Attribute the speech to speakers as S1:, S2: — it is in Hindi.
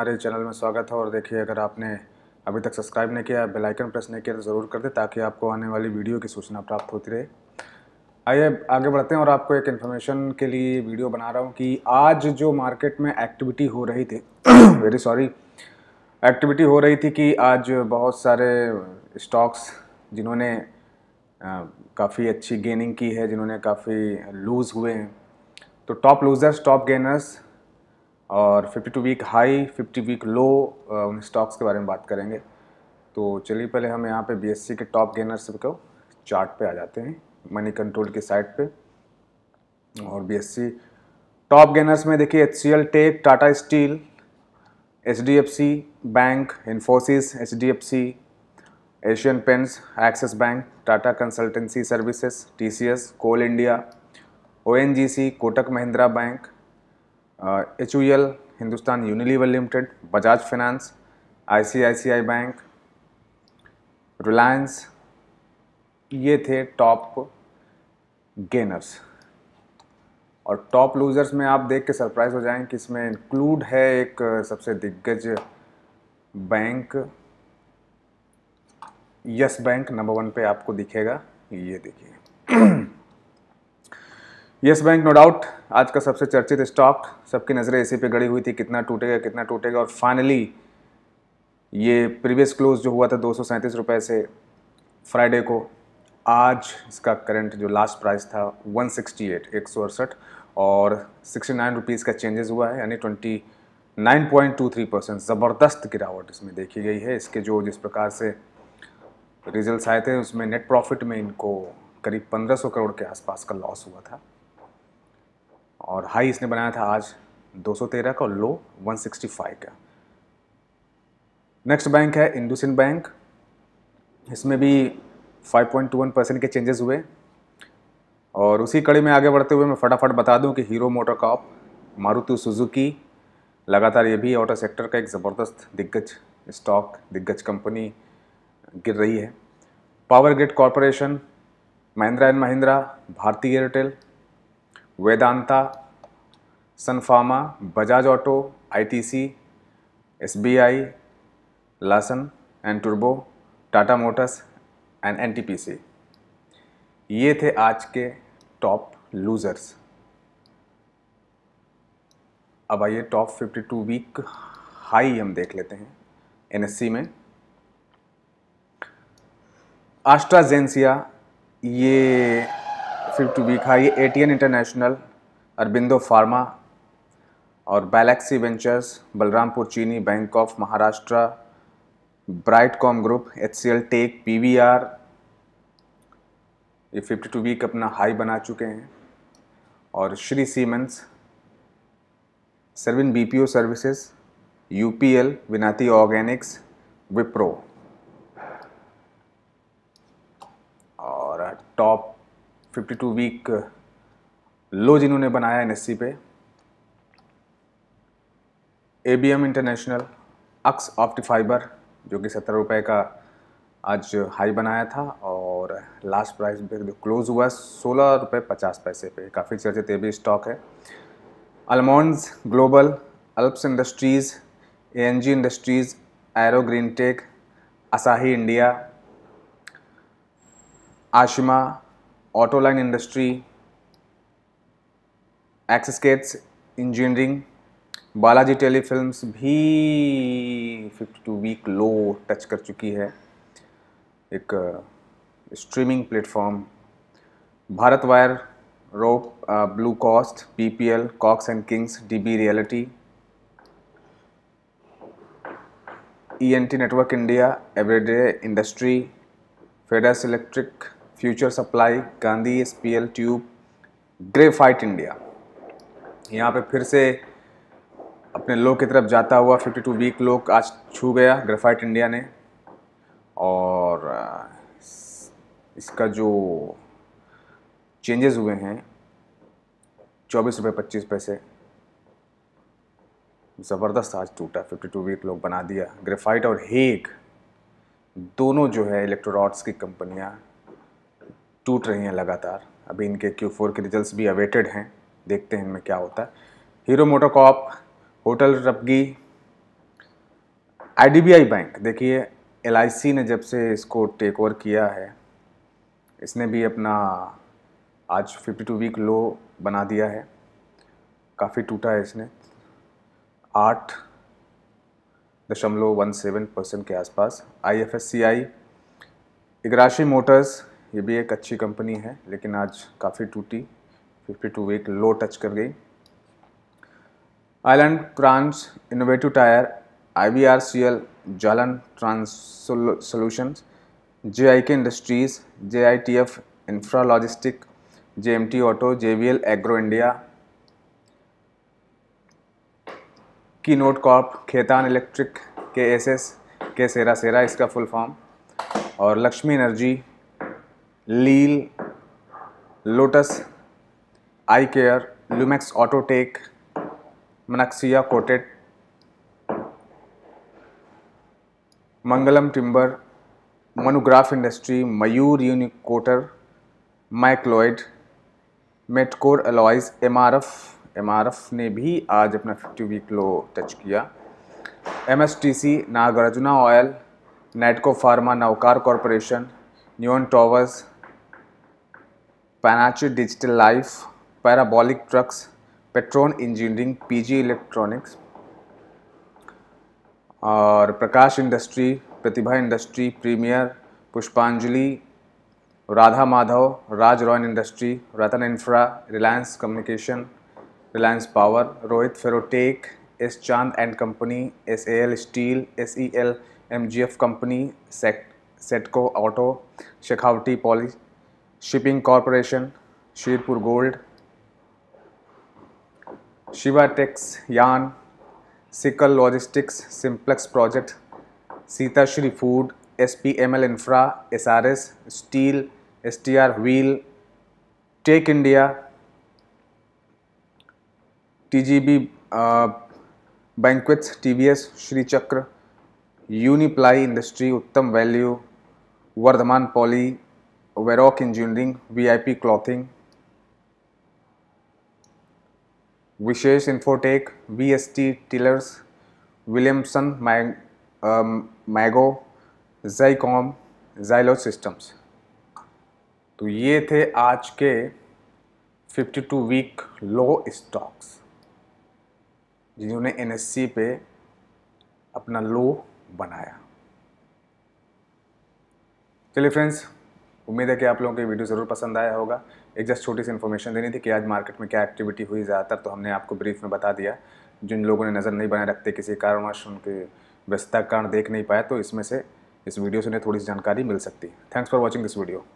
S1: हमारे चैनल में स्वागत है और देखिए अगर आपने अभी तक सब्सक्राइब नहीं किया बेल आइकन प्रेस नहीं किया तो ज़रूर कर दें ताकि आपको आने वाली वीडियो की सूचना प्राप्त होती रहे आइए आगे बढ़ते हैं और आपको एक इन्फॉर्मेशन के लिए वीडियो बना रहा हूँ कि आज जो मार्केट में एक्टिविटी हो रही थी वेरी सॉरी एक्टिविटी हो रही थी कि आज बहुत सारे स्टॉक्स जिन्होंने काफ़ी अच्छी गेनिंग की है जिन्होंने काफ़ी लूज़ हुए हैं तो टॉप लूज़र्स टॉप गेनर्स और 52 वीक हाई 50 वीक लो उन स्टॉक्स के बारे में बात करेंगे तो चलिए पहले हम यहाँ पे बी के टॉप गेनर्स को चार्ट पे आ जाते हैं मनी कंट्रोल की साइट पे और बी टॉप गेनर्स में देखिए H C Tech Tata Steel H Bank Infosys H Asian Paints Axis Bank Tata Consultancy Services T Coal India ओ Kotak Mahindra Bank H U L Hindustan Unilever Limited Bajaj Finance I Bank Reliance ये थे टॉप गेनर्स और टॉप लूज़र्स में आप देख के सरप्राइज हो जाएं कि इसमें इंक्लूड है एक सबसे दिग्गज bank Yes Bank number one पे आपको दिखेगा ये देखिए येस बैंक नो डाउट आज का सबसे चर्चित स्टॉक सबकी नज़रें इसी पे गड़ी हुई थी कितना टूटेगा कितना टूटेगा और फाइनली ये प्रीवियस क्लोज जो हुआ था दो रुपए से फ्राइडे को आज इसका करंट जो लास्ट प्राइस था 168 एक और 69 रुपीज का चेंजेस हुआ है यानी 29.23 परसेंट ज़बरदस्त गिरावट इसमें देखी गई है इसके जो जिस प्रकार से रिजल्ट्स आए थे उसमें नेट प्रॉफिट में इनको करीब 1500 करोड़ के आसपास का लॉस हुआ था और हाई इसने बनाया था आज 213 का और लो 165 का नेक्स्ट बैंक है इंडोसिन बैंक इसमें भी 5.21 परसेंट के चेंजेस हुए और उसी कड़ी में आगे बढ़ते हुए मैं फटाफट बता दूं कि Hero Motor Corp Maruti Suzuki लगातार ये भी ऑटो सेक्टर का एक ज़बरदस्त दिग्गज स्टॉक दिग्गज कंपनी गिर रही है Power Grid Corporation Mahindra and Mahindra Bharti Airtel Vedanta Sun Pharma Bajaj Auto ITC, SBI, Larsen and टर्बो टाटा मोटर्स एंड एनटीपीसी ये थे आज के टॉप लूज़र्स अब आइए टॉप 52 वीक हाई हम देख लेते हैं एनएससी में आस्ट्राजेंसिया ये फिफ्थ वीक हाई ये एटीएन इंटरनेशनल अरबिंदो फार्मा और Balaxi Ventures Balrampur Chini Bank of Maharashtra Brightcom Group H C L Tech P V R ये फिफ्टी टू वीक अपना हाई बना चुके हैं और श्री सीमेंस सर्विन B P O Services U P L Vinati Organics Wipro 52 week low जिन्होंने बनाया एनएससी पे एम इंटरनेशनल अक्स फाइबर जो कि सत्रह रुपये का आज हाई बनाया था और लास्ट प्राइस पे जो क्लोज़ हुआ है सोलह रुपये पचास पैसे पे काफ़ी चर्चित थे भी स्टॉक है Almondz Global Alps Industries A Industries Arrow Green Tech Asahi India Ashima Auto Line Industry एक्सकेट्स इंजीनियरिंग बालाजी टेलीफिल्म्स भी 52 वीक लो टच कर चुकी है एक streaming uh, platform Bharat Wire रो Blue Coast PPL Cox and Kings DB Realty E N T Network India Eveready Industry Fedders Electric Future Supply Gandhi S P L Tube Graphite India यहाँ पे फिर से अपने लो की तरफ जाता हुआ 52 वीक लो आज छू गया ग्रेफाइट इंडिया ने और इसका जो चेंजेस हुए हैं चौबीस रुपये पच्चीस पैसे ज़बरदस्त आज टूटा 52 वीक लोग बना दिया ग्रेफाइट और हेग दोनों जो है इलेक्ट्रोडॉट्स की कंपनियां टूट रही हैं लगातार अभी इनके क्यू फोर के रिजल्ट भी अवेटेड हैं देखते हैं इनमें क्या होता है Hero MotoCorp hotel B I bank देखिए एल ने जब से इसको टेक ओवर किया है इसने भी अपना आज 52 वीक लो बना दिया है काफ़ी टूटा है इसने आठ दशमलव वन सेवन परसेंट के आसपास I F S C I Igarashi Motors ये भी एक अच्छी कंपनी है लेकिन आज काफ़ी टूटी 52 वीक लो टच कर गई आइलैंड क्रांस Innovative Tyre I B R C L Jalan Trans Solutions J I K Industries J I T F Infra Logistic J M T Auto J V L Agro India Keynote Corp Khaitan Electric K S S K Sera Sera इसका फुल फॉर्म और लक्ष्मी एनर्जी लील Lotus Eye Care Lumax Autotech Manaksia Coated Mangalam Timber Monograph Industry Mayur Unicoater माइक्लोइड Metkore Alloys M R R F M F ने भी आज अपना फिफ्टी वीक लो टच किया M S T C Nagarjuna Oil Natco Pharma Navkar Corporation न्यून Towers Panache Digital Life Parabolic Drugs Petron Engineering PG Electronics और Prakash Industry Pratibha Industry Premier Pushpanjali Radha Madhav Raj Rayon Industry Ratan Infra Reliance Communication Reliance Power Rohit Ferrotech S Chand and Company S A L Steel S E L M G F company set Setco Auto Shekhawati Poly Shipping Corporation Sherpur Gold Shiva Texyarn Sical Logistics Simplex Project Sitashree Food S P M L Infra S R S Steel S T R Wheel Tech India T G B Banquets T V S Shri Chakra Uniply Industry Uttam Value Vardhman Poly Verock Engineering P Clothing Vishesh Infotech V S T Tillers Williamson Magor जयकॉम जाइलो सिस्टम्स तो ये थे आज के fifty two week low stocks जिन्होंने एनएससी पे अपना लो बनाया चलिए फ्रेंड्स उम्मीद है कि आप लोगों को वीडियो ज़रूर पसंद आया होगा एक जस्ट छोटी सी इन्फॉर्मेशन देनी थी कि आज मार्केट में क्या एक्टिविटी हुई ज़्यादातर तो हमने आपको ब्रीफ में बता दिया जिन लोगों ने नज़र नहीं बनाए रखते किसी कारणवश उनके व्यस्तता कारण देख नहीं पाए तो इसमें से इस वीडियो से उन्हें थोड़ी सी जानकारी मिल सकती है thanks for watching this video